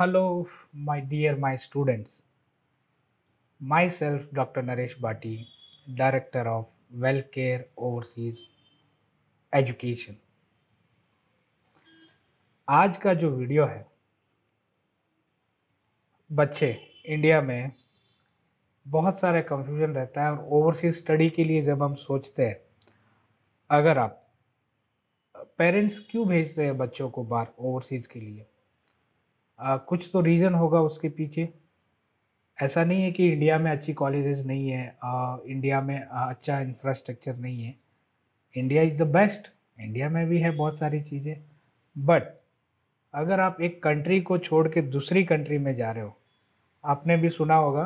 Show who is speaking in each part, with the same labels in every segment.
Speaker 1: dear my students myself doctor Naresh Bhati director of Well Care Overseas Education आज का जो video है बच्चे इंडिया में बहुत सारे कंफ्यूजन रहता है और ओवरसीज स्टडी के लिए जब हम सोचते हैं अगर आप पेरेंट्स क्यों भेजते हैं बच्चों को बाहर ओवरसीज़ के लिए आ, कुछ तो रीज़न होगा उसके पीछे ऐसा नहीं है कि इंडिया में अच्छी कॉलेजेस अच्छा नहीं है आ, इंडिया में आ, अच्छा इंफ्रास्ट्रक्चर नहीं है India is the best India में भी है बहुत सारी चीज़ें बट अगर आप एक कंट्री को छोड़ के दूसरी कंट्री में जा रहे हो आपने भी सुना होगा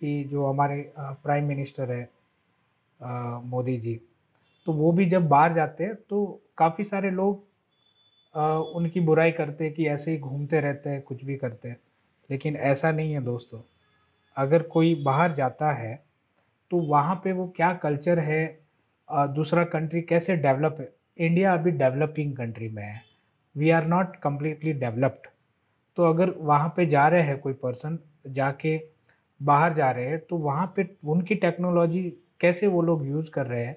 Speaker 1: कि जो हमारे प्राइम मिनिस्टर है मोदी जी तो वो भी जब बाहर जाते हैं तो काफ़ी सारे लोग उनकी बुराई करते हैं कि ऐसे ही घूमते रहते हैं कुछ भी करते हैं लेकिन ऐसा नहीं है दोस्तों अगर कोई बाहर जाता है तो वहाँ पे वो क्या कल्चर है दूसरा कंट्री कैसे डेवलप है इंडिया अभी डेवलपिंग कंट्री में है we are not completely developed तो अगर वहाँ पे जा रहे हैं कोई पर्सन जाके बाहर जा रहे हैं तो वहाँ पे उनकी टेक्नोलॉजी कैसे वो लोग यूज़ कर रहे हैं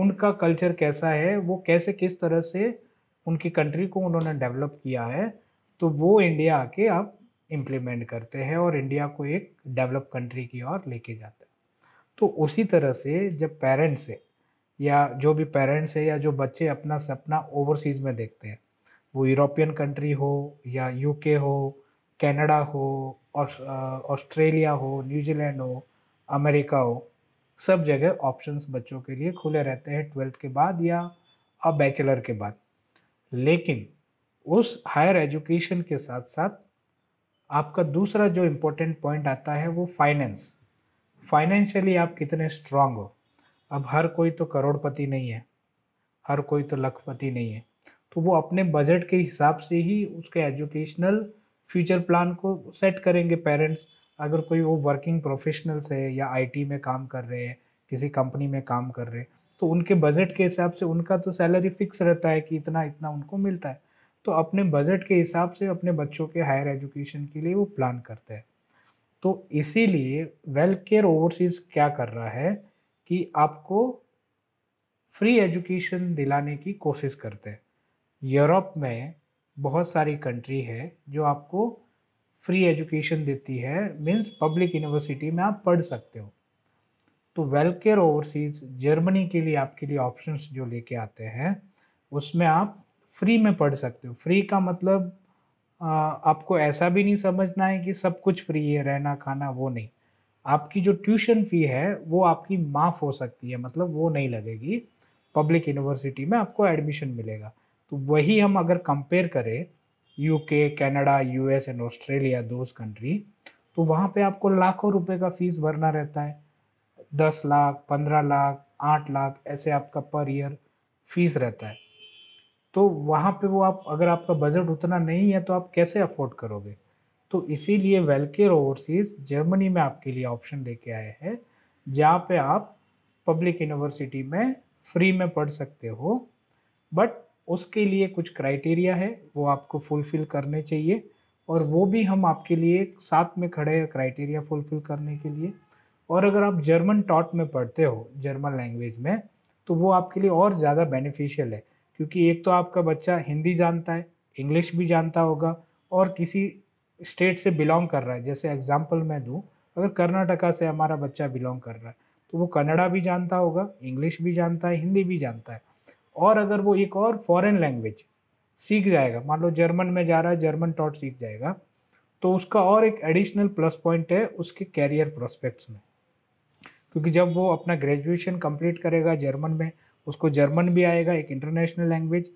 Speaker 1: उनका कल्चर कैसा है वो कैसे किस तरह से उनकी कंट्री को उन्होंने डेवलप किया है तो वो इंडिया आके आप इम्प्लीमेंट करते हैं और इंडिया को एक डेवलप कंट्री की ओर लेके जाते हैं तो उसी तरह से जब पेरेंट्स है या जो भी पेरेंट्स है या जो बच्चे अपना सपना ओवरसीज़ में देखते हैं वो यूरोपियन कंट्री हो या यूके हो कनाडा हो ऑस्ट्रेलिया हो न्यूजीलैंड हो अमेरिका हो सब जगह ऑप्शंस बच्चों के लिए खुले रहते हैं ट्वेल्थ के बाद या अब बैचलर के बाद लेकिन उस हायर एजुकेशन के साथ साथ आपका दूसरा जो इम्पोर्टेंट पॉइंट आता है वो फाइनेंस फाइनेंशियली आप कितने स्ट्रांग हो अब हर कोई तो करोड़पति नहीं है हर कोई तो लखपति नहीं है तो वो अपने बजट के हिसाब से ही उसके एजुकेशनल फ्यूचर प्लान को सेट करेंगे पेरेंट्स अगर कोई वो वर्किंग प्रोफेशनल्स है या आईटी में काम कर रहे हैं किसी कंपनी में काम कर रहे हैं तो उनके बजट के हिसाब से उनका तो सैलरी फिक्स रहता है कि इतना इतना उनको मिलता है तो अपने बजट के हिसाब से अपने बच्चों के हायर एजुकेशन के लिए वो प्लान करते हैं तो इसीलिए वेल केयर ओवरसीज़ क्या कर रहा है कि आपको फ्री एजुकेशन दिलाने की कोशिश करते हैं यूरोप में बहुत सारी कंट्री है जो आपको फ्री एजुकेशन देती है मीन्स पब्लिक यूनिवर्सिटी में आप पढ़ सकते हो तो वेलकेयर ओवरसीज जर्मनी के लिए आपके लिए ऑप्शंस जो लेके आते हैं उसमें आप फ्री में पढ़ सकते हो फ्री का मतलब आपको ऐसा भी नहीं समझना है कि सब कुछ फ्री है रहना खाना वो नहीं आपकी जो ट्यूशन फ़ी है वो आपकी माफ़ हो सकती है मतलब वो नहीं लगेगी पब्लिक यूनिवर्सिटी में आपको एडमिशन मिलेगा तो वही हम अगर कंपेयर करें UK Canada US and Australia those country तो वहाँ पे आपको लाखों रुपए का फीस भरना रहता है दस लाख पंद्रह लाख आठ लाख ऐसे आपका पर ईयर फीस रहता है तो वहाँ पे वो आप अगर आपका बजट उतना नहीं है तो आप कैसे अफोर्ड करोगे तो इसीलिए वेलकेयर ओवरसीज जर्मनी में आपके लिए ऑप्शन लेके आए हैं जहाँ पे आप पब्लिक यूनिवर्सिटी में फ्री में पढ़ सकते हो बट उसके लिए कुछ क्राइटेरिया है वो आपको फुलफ़िल करने चाहिए और वो भी हम आपके लिए साथ में खड़े हैं क्राइटेरिया फुलफ़िल करने के लिए और अगर आप जर्मन टॉट में पढ़ते हो जर्मन लैंग्वेज में तो वो आपके लिए और ज़्यादा बेनिफिशियल है क्योंकि एक तो आपका बच्चा हिंदी जानता है इंग्लिश भी जानता होगा और किसी स्टेट से बिलोंग कर रहा है जैसे एग्जाम्पल मैं दूँ अगर कर्नाटका से हमारा बच्चा बिलोंग कर रहा है तो वो कन्नड़ा भी जानता होगा इंग्लिश भी जानता है हिंदी भी जानता है और अगर वो एक और फॉरेन लैंग्वेज सीख जाएगा मान लो जर्मन में जा रहा है जर्मन टॉट सीख जाएगा तो उसका और एक एडिशनल प्लस पॉइंट है उसके कैरियर प्रोस्पेक्ट्स में क्योंकि जब वो अपना ग्रेजुएशन कंप्लीट करेगा जर्मन में उसको जर्मन भी आएगा एक इंटरनेशनल लैंग्वेज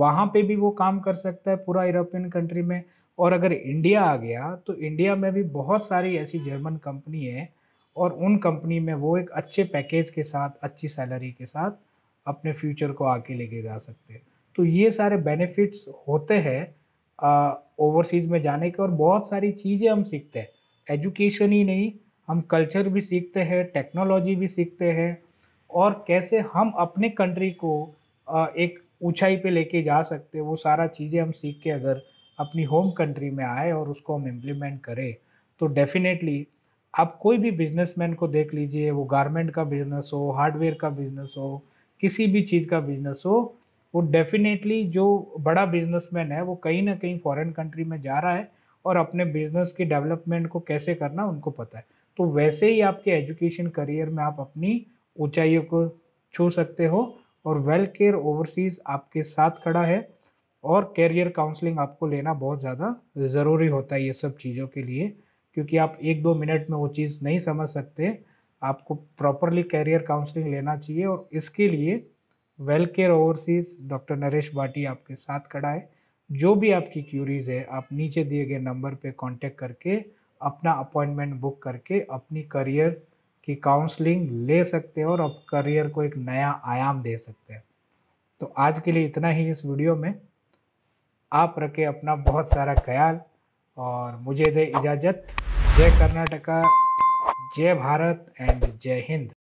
Speaker 1: वहाँ पे भी वो काम कर सकता है पूरा यूरोपियन कंट्री में और अगर इंडिया आ गया तो इंडिया में भी बहुत सारी ऐसी जर्मन कंपनी है और उन कंपनी में वो एक अच्छे पैकेज के साथ अच्छी सैलरी के साथ अपने फ्यूचर को आके लेके जा सकते हैं तो ये सारे बेनिफिट्स होते हैं ओवरसीज़ में जाने के और बहुत सारी चीज़ें हम सीखते हैं एजुकेशन ही नहीं हम कल्चर भी सीखते हैं टेक्नोलॉजी भी सीखते हैं और कैसे हम अपने कंट्री को एक ऊंचाई पे लेके जा सकते हैं वो सारा चीज़ें हम सीख के अगर अपनी होम कंट्री में आए और उसको हम इम्प्लीमेंट करें तो डेफिनेटली आप कोई भी बिजनेसमैन को देख लीजिए वो गारमेंट का बिजनेस हो हार्डवेयर का बिजनेस हो किसी भी चीज़ का बिजनेस हो वो डेफिनेटली जो बड़ा बिजनेसमैन है वो कहीं ना कहीं फॉरेन कंट्री में जा रहा है और अपने बिजनेस की डेवलपमेंट को कैसे करना उनको पता है तो वैसे ही आपके एजुकेशन करियर में आप अपनी ऊंचाइयों को छू सकते हो और वेल केयर ओवरसीज आपके साथ खड़ा है और कैरियर काउंसलिंग आपको लेना बहुत ज़्यादा ज़रूरी होता है ये सब चीज़ों के लिए क्योंकि आप एक दो मिनट में वो चीज़ नहीं समझ सकते आपको प्रॉपरली कैरियर काउंसलिंग लेना चाहिए और इसके लिए Well Care Overseas doctor Naresh Bati आपके साथ खड़ा है जो भी आपकी क्यूरीज़ है आप नीचे दिए गए नंबर पे कांटेक्ट करके अपना अपॉइंटमेंट बुक करके अपनी करियर की काउंसलिंग ले सकते हैं और अब करियर को एक नया आयाम दे सकते हैं तो आज के लिए इतना ही इस वीडियो में आप रखें अपना बहुत सारा ख्याल और मुझे दे इजाज़त जय कर्नाटका जय भारत एंड जय हिंद